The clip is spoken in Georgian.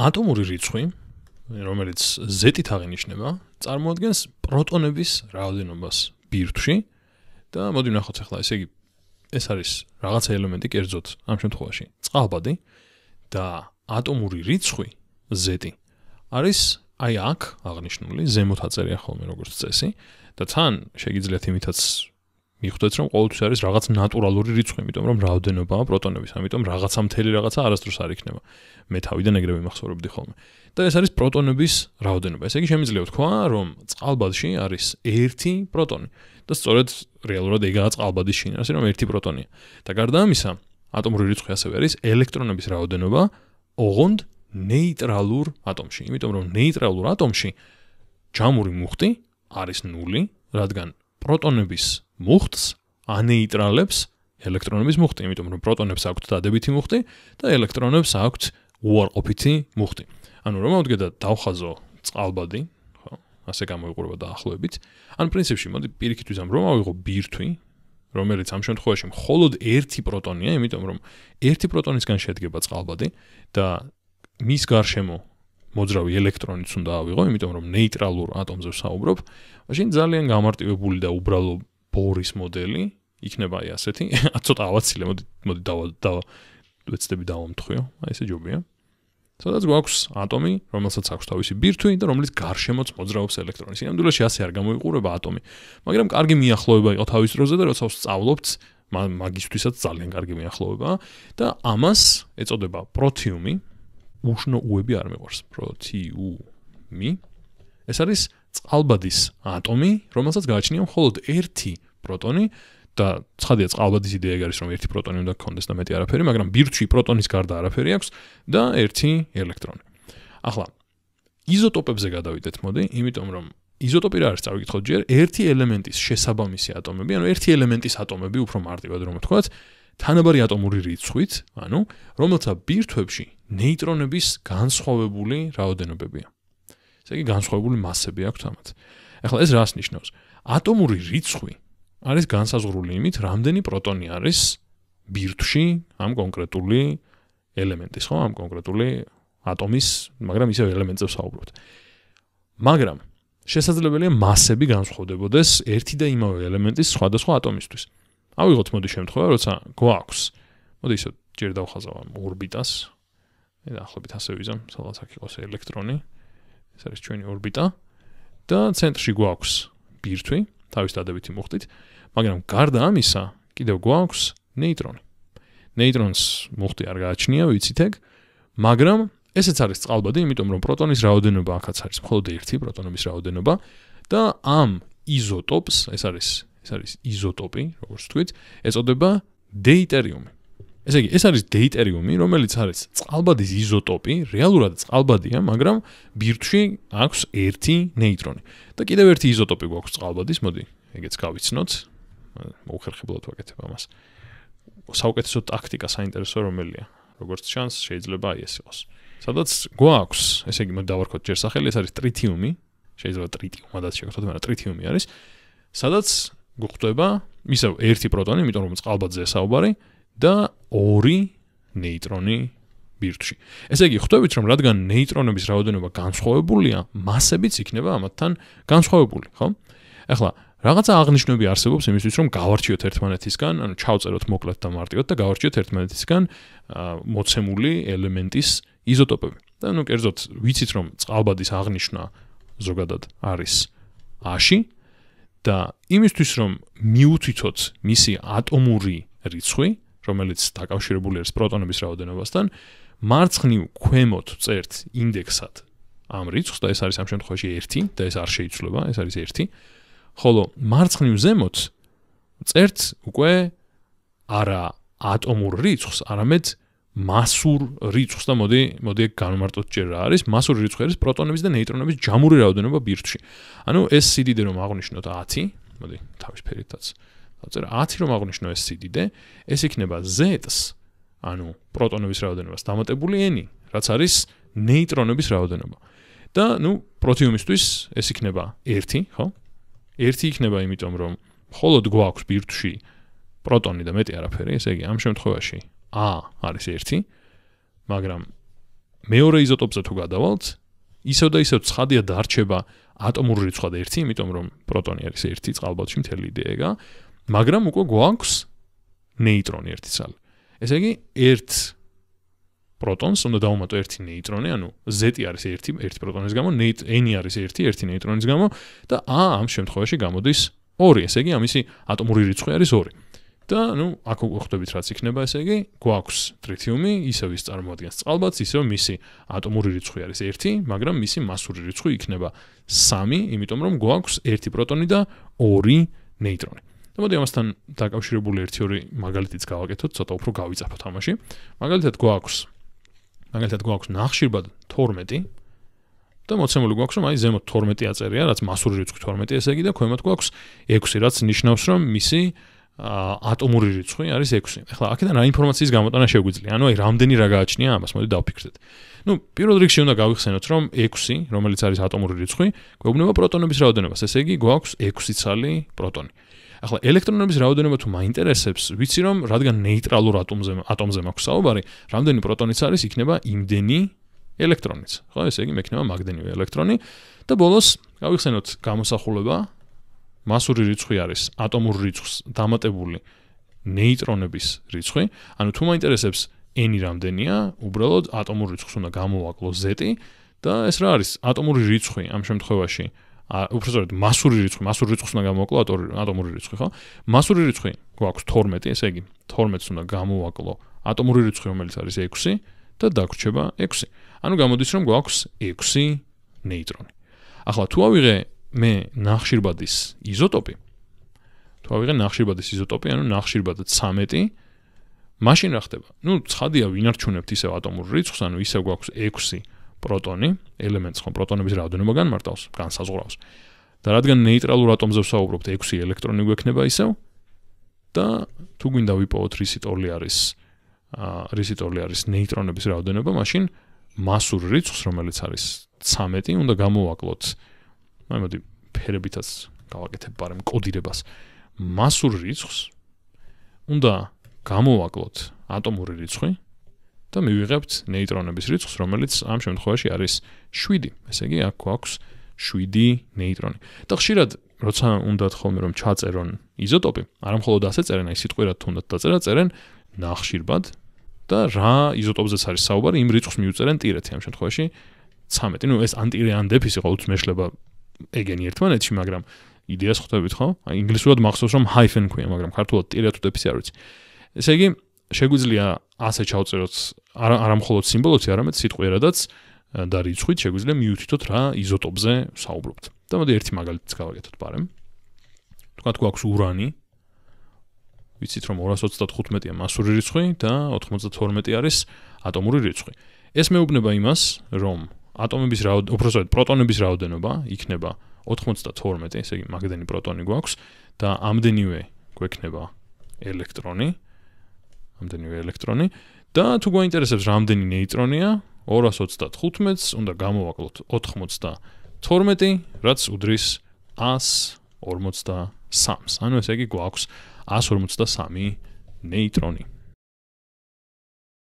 ატომური რიცხვი, რომელიც ზეთით აღინიშნება, წარმოადგენს პროტონების რაოდენობას ბირთვში და მოდი ნახოთ ახლა, ესე იგი ეს არის რაღაცა ელემენტი კერძოდ ამ შემთხვევაში, წყალბადი და ატომური რიცხვი ზეთი არის აი აქ აღნიშნული ზემოთაწერია ხოლმე როგორც წესი და თან შეგიძლიათ იმითაც მიხვდეთ რომ ყოველთვის არის რაღაც ნატურალური რიცხვი, იმიტომ რომ რაოდენობაა პროტონების, ამიტომ რაღაცა მთელი რაღაცა არასდროს არ იქნება. მე თავიდან ეგრევე მახსოვრობდი ხოლმე. და ეს არის პროტონების რაოდენობა. ესე იგი შემიძლია ვთქვა, რომ წყალბადში არის 1 პროტონი. და სწორედ რეალურად ეგაა წყალბადის შინაარსი, რომ 1 პროტონია. და გარდა ამისა, ატომური რიცხვი ასევე არის ელექტრონების რაოდენობა ოღონდ ნეიტრალურ ატომში, იმიტომ რომ ნეიტრალურ ატომში ჩამური მუხტი არის 0, რადგან პროტონების მუხტს ანეიტრალებს ელექტრონების მუხტი, იმიტომ რომ პროტონებს აქვთ დადებითი მუხტი და ელექტრონებს აქვთ უარყოფითი მუხტი. ანუ რომ მოვდგედა დავხაზო წყალბადი, ხო, ასე გამოიყურება დაახლოებით. ან პრინციპში მოდი პირიქით ვიზამ რომ ავიღო ბირთვი, რომელიც ამ შემთხვევაში მხოლოდ ერთი პროტონია, იმიტომ რომ ერთი პროტონისგან შედგება წყალბადი და მის გარშემო მოძრავი ელექტრონიც უნდა ავიღო, იმიტომ რომ ნეიტრალურ ატომზე ვსაუბრობ. მაშინ ძალიან გამარტივებული და უბრალო ბორის მოდელი იქნება აი ასეთი. ა ცოტა ავაცილე, მოდი მოდი და და ვეცდები დავამთხრიო. აი ესე ჯობია. სადაც გვაქვს ატომი, რომელსაც აქვს თავისი ბირთვი და რომლის გარშემოც მოძრაობს ელექტრონი. სინამდვილეში ასე არ გამოიყურება ატომი, მაგრამ კარგი მიახლოება იყო თავის დროზე და როცა ვსწავლობთ მაგისთვისაც ძალიან კარგი მიახლოვებაა და ამას ეწოდება პროთიუმი, უშნო უები არ მეყარს პრო ტი უ მი ეს არის წყალბადის ატომი რომელსაც გააჩნია მხოლოდ ერთი პროტონი და ცხადია წყალბადის იდეა ეგ არის რომ ერთი პროტონი უნდა გქონდეს და მეტი არაფერი მაგრამ ბირთვში პროტონის გარდა არაფერი აქვს და ერთი ელექტრონი ახლა იზოტოპებზე გადავიდეთ მოდი იმიტომ რომ იზოტოპი რა არის წავიკითხოთ ჯერ ერთი ელემენტის შესაბამისი ატომები ანუ ერთი ელემენტის ატომები უფრო მარტივად რომ ვთქვათ თანაბარი ატომური რიცხვით ანუ რომელთა ბირთვებში ნეიტრონების განსხვავებული რაოდენობებია. ესე იგი განსხვავებული მასები აქვთ ამათ. ახლა ეს რას ნიშნავს? ატომური რიცხვი არის განსაზღვრული იმით, რამდენი პროტონი არის ბირთვში ამ კონკრეტული ელემენტის, ხო, ამ კონკრეტული ატომის, მაგრამ ისევ ელემენტებს საუბრობთ. მაგრამ შესაძლებელია მასები განსხვავდებოდეს ერთი და იმავე ელემენტის სხვადასხვა ატომისთვის. ავიღოთ მოდი შემთხვევა, როცა გვაქვს მოდი ისე ჯერ დავხაზავ ამ ორბიტას, ან ახლობით ასე ვიზამ, სადაც აქ იყოს ელექტრონი. ეს არის ჩვენი ორბიტა და ცენტრში გვაქვს ბირთვი, თავის დადებითი მუხტით, მაგრამ გარდა ამისა, კიდევ გვაქვს ნეიტრონი. ნეიტრონს მუხტი არ გააჩნია, ვიცით ეგ, მაგრამ ესეც არის წყალბადი, იმიტომ რომ პროტონის რაოდენობა ახაც არის მხოლოდ 1 პროტონის რაოდენობა და ამ იზოტოპს, ეს არის, ეს არის იზოტოპი, როგორც თქვით, ეწოდება დეიტერიუმი. ესე იგი, ეს არის დეიტერიუმი, რომელიც არის წყალბადის იზოტოპი, რეალურად წყალბადია, მაგრამ ბირთვში აქვს ერთი ნეიტრონი. და კიდევ ერთი იზოტოპი გვაქვს წყალბადის, მოდი, ეგეც გავიცნოთ. მოუხერხებლად ვაკეთებ ამას. საუკეთესო ტაქტიკა საინტერესო რომელია? როგორც ჩანს, შეიძლება აი ეს იყოს. სადაც გვაქვს, ესე იგი, მოდი დავარქოთ ჯერ სახელი, ეს არის ტრიტიუმი. შეიძლება ტრიტიუმადაც შეგხვდეთ, მაგრამ ტრიტიუმი არის. სადაც გვხვდება ისევ ერთი პროტონი, იმიტომ რომ წყალბადზეა საუბარი. და 2 ნეიტრონი ბირთვში. ესე იგი, ხვდებით რომ რადგან ნეიტრონების რაოდენობა განსხვავებულია, მასებიც იქნება ამათთან განსხვავებული, ხო? ახლა რაღაცა აღნიშნები არსებობს იმისთვის, რომ გავარჩიოთ ერთმანეთისგან, ანუ ჩავწეროთ მოკლედ და მარტივად და გავარჩიოთ ერთმანეთისგან მოცემული ელემენტის იზოტოპები. და ნუ კერძოდ, ვიცით რომ წყალბადის აღნიშნა ზოგადად არის H და იმისთვის რომ მიუთითოთ მისი ატომური რიცხვი, რომელიც დაკავშირებული არის პროტონების რაოდენობასთან, მარცხნივ ქვემოთ წერტ ინდექსად ამ რიცხვს და ეს არის ამ შემთხვევაში 1 და ეს არ შეიცვლება, ეს არის 1. ხოლო მარცხნივ ზემოთ წერტ უკვე არა ატომურ რიცხვს, არამედ მასურ რიცხვს და მოდი მოდი განმარტოთ ჯერ რა არის მასური რიცხვი არის პროტონების და ნეიტრონების ჯამური რაოდენობა ბირთვში. ანუ ეს სიდიდე რომ აღვნიშნოთ 10, მოდი თავის ფერითაც წერა 10 რომ აღნიშნო ეს სიდიდე, ეს იქნება z-ს, ანუ პროტონების რაოდენობას დამატებული n-ი, რაც არის ნეიტრონების რაოდენობა. და ნუ პროთიუმისთვის ეს იქნება 1, ხო? 1 იქნება, იმიტომ რომ მხოლოდ გვაქვს ბირთვში პროტონი და მეტი არაფერი, ესე იგი ამ შემთხვევაში a არის 1, მაგრამ მეორე იზოტოპზე თუ გადავალთ, ისევ და ისევ ცხადია დარჩება ატომური რიცხვა 1, იმიტომ რომ პროტონი არის 1 წყალბადში მთელი იდეა, ეგა. მაგრამ უკვე გვაქვს ნეიტრონი ერთი ძალი. ესე იგი, ერთ პროტონს უნდა დავუმატო ერთი ნეიტრონი, ანუ Z არის ერთი ერთი პროტონის გამო, N არის ერთი ერთი ნეიტრონის გამო და A ამ შემთხვევაში გამოდის 2. ესე იგი, ამისი ატომური რიცხვი არის 2. და ну აქ ხვდებით რაც იქნება ესე იგი გვაქვს ტრიტიუმი ისევ ის წარმოადგენს წყალბადს ისევ მისი ატომური რიცხვი არის 1 მაგრამ მისი მასური რიცხვი იქნება 3 იმიტომ რომ გვაქვს 1 პროტონი და 2 ნეიტრონი და მოდი ამასთან დაკავშირებული ერთი ორი მაგალითიც გავაკეთოთ, ცოტა უფრო გავიწაფო თამაში. მაგალითად გვაქვს მაგალითად გვაქვს ნახშირბად 12 და მოცემული გვაქვს რომ აი ზემოთ 12 აწერია, რაც მასური რიცხვი 12 ესე იგი და ქვემოთ გვაქვს 6, რაც ნიშნავს რომ მისი ატომური რიცხვი არის 6. ეხლა აქედან რა ინფორმაციის გამოტანა შეგვიძლია? ანუ აი რამდენი რა გააჩნია ამას, მოდი დავფიქრდეთ. ну პირველ რიგში უნდა გავიხსენოთ რომ 6, რომელიც არის ატომური რიცხვი, გვეუბნება პროტონების რაოდენობას, ესე იგი გვაქვს 6 ცალი პროტონი. ახლა ელექტრონების რაოდენობა თუ მაინტერესებს, ვიცი რომ რადგან ნეიტრალურ ატომზე ატომზე მაქვს საუბარი, რამდენი პროტონიც არის, იქნება იმდენი ელექტრონიც. ხო, ესე იგი მექნება მაგნიტური ელექტრონი და ბოლოს გავიხსენოთ გამოსახულება მასური რიცხვი არის ატომურ რიცხვს დამატებული ნეიტრონების რიცხვი. ანუ თუ მაინტერესებს n-ი რამდენია, უბრალოდ ატომურ რიცხვს უნდა გამოვაკლო z-ი და ეს რა არის? ატომური რიცხვი ამ შემთხვევაში ა უბრალოდ მასური რიცხვი, მასური რიცხვს უნდა გამოვაკლო ატომური რიცხვი, ხო? მასური რიცხვი გვაქვს 12, ესე იგი, 12-ს უნდა გამოვაკლო ატომური რიცხვი, რომელიც არის 6 და დაგვრჩება 6. ანუ გამოდის რომ გვაქვს 6 ნეიტრონი. ახლა თუ ავიღე მე ნახშირბადის იზოტოპი, თუ ავიღე ნახშირბადის იზოტოპი, ანუ ნახშირბადზე 13, მაშინ რა ხდება? ნუ ცხადია, ვინარჩუნებთ ისევ ატომურ რიცხვს, ანუ ისევ გვაქვს 6 პროტონი, ელემენტს ხომ პროტონების რაოდენობა განმარტავს, განსაზღვრავს. და რადგან ნეიტრალურ ატომზე ვსაუბრობთ, 6 ელექტრონი გვექნება ისევ და თუ გვინდა ვიპოვოთ რისი ტოლი არის ა რისი ტოლი არის ნეიტრონების რაოდენობა, მაშინ მასურ რიცხვს, რომელიც არის 13, უნდა გამოვაკლოთ. აი მოდი, ფერებითაც გავაკეთებ პარემ კოდირებას. მასურ რიცხვს უნდა გამოვაკლოთ ატომური რიცხვი და მივიღებთ ნეიტრონების რიცხვს, რომელიც ამ შემთხვევაში არის 7. ესე იგი, აქ გვაქვს 7 ნეიტრონი. და ხშირად როცა უნდა თხოვნი რომ ჩაწერონ იზოტოპი, არამხოლოდ ასე წერენ, აი სიტყვირად თუნდაც დაწერა, წერენ ნახშირბად და რა იზოტოპზეც არის საუბარი, იმ რიცხვს მიუწერენ ტირეთი ამ შემთხვევაში 13. ნუ ეს ანტირეანდეფის იყო უცმეშლება ეგენი ერთმანეთში, მაგრამ იდეას ხვდებით ხო? აი ინგლისურად მახსოვს რომ hyphen ქვია, მაგრამ ქართულად ტირეთუდეფის არ ვიცი. ესე იგი შეგვიძლია ასე ჩავწეროთ არა არა მხოლოდ სიმბოლოთი, არამედ სიტყვი რადაც და რიცხვით შეგვიძლია მივითითოთ რა იზოტოპზე საუბრობთ. და მოდი ერთი მაგალითიც გავაკეთოთ პარემ. თქვა თქო აქვს ურანი. ვიცით რომ 235-ია მასური რიცხვი და 92 არის ატომური რიცხვი. ეს მეუბნება იმას, რომ ატომების რაოდენობა, უფრო სწორედ პროტონების რაოდენობა იქნება 92, ესე იგი მაგნიტი პროტონი გვაქვს და ამდენივე გვექნება ელექტრონი. რამდენივე ელექტრონი და თუ გვაინტერესებს რამდენი ნეიტრონია 235-ს უნდა გამოვაკლოთ 92 რაც უდრის 143-ს ანუ ესე იგი გვაქვს 143 ნეიტრონი